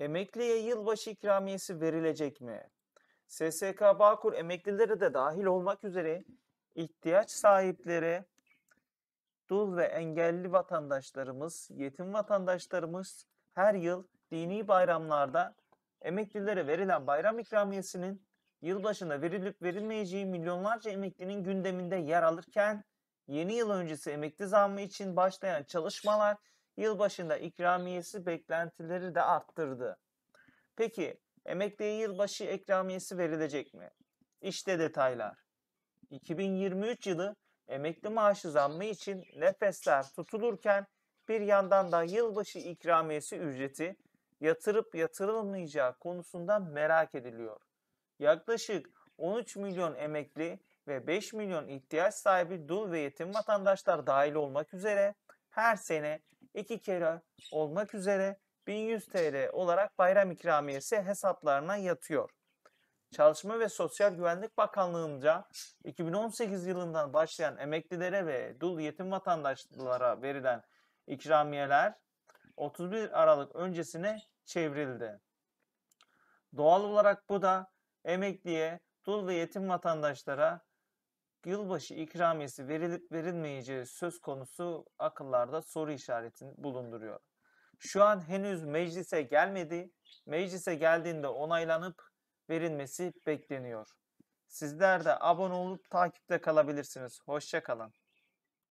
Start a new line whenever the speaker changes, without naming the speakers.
Emekliye yılbaşı ikramiyesi verilecek mi? SSK Bağkur emeklileri de dahil olmak üzere ihtiyaç sahipleri, dul ve engelli vatandaşlarımız, yetim vatandaşlarımız her yıl dini bayramlarda emeklilere verilen bayram ikramiyesinin yılbaşında verilip verilmeyeceği milyonlarca emeklinin gündeminde yer alırken yeni yıl öncesi emekli zammı için başlayan çalışmalar yılbaşında ikramiyesi beklentileri de arttırdı. Peki emekliye yılbaşı ikramiyesi verilecek mi? İşte detaylar. 2023 yılı emekli maaşı zammı için nefesler tutulurken bir yandan da yılbaşı ikramiyesi ücreti yatırıp yatırılmayacağı konusunda merak ediliyor. Yaklaşık 13 milyon emekli ve 5 milyon ihtiyaç sahibi dul ve yetim vatandaşlar dahil olmak üzere her sene iki kere olmak üzere 1100 TL olarak bayram ikramiyesi hesaplarına yatıyor. Çalışma ve Sosyal Güvenlik Bakanlığı'nca 2018 yılından başlayan emeklilere ve dul yetim vatandaşlara verilen ikramiyeler 31 Aralık öncesine çevrildi. Doğal olarak bu da emekliye, dul ve yetim vatandaşlara yılbaşı ikramiyesi verilip verilmeyeceği söz konusu akıllarda soru işaretini bulunduruyor. Şu an henüz meclise gelmedi, meclise geldiğinde onaylanıp verilmesi bekleniyor. Sizler de abone olup takipte kalabilirsiniz. Hoşçakalın.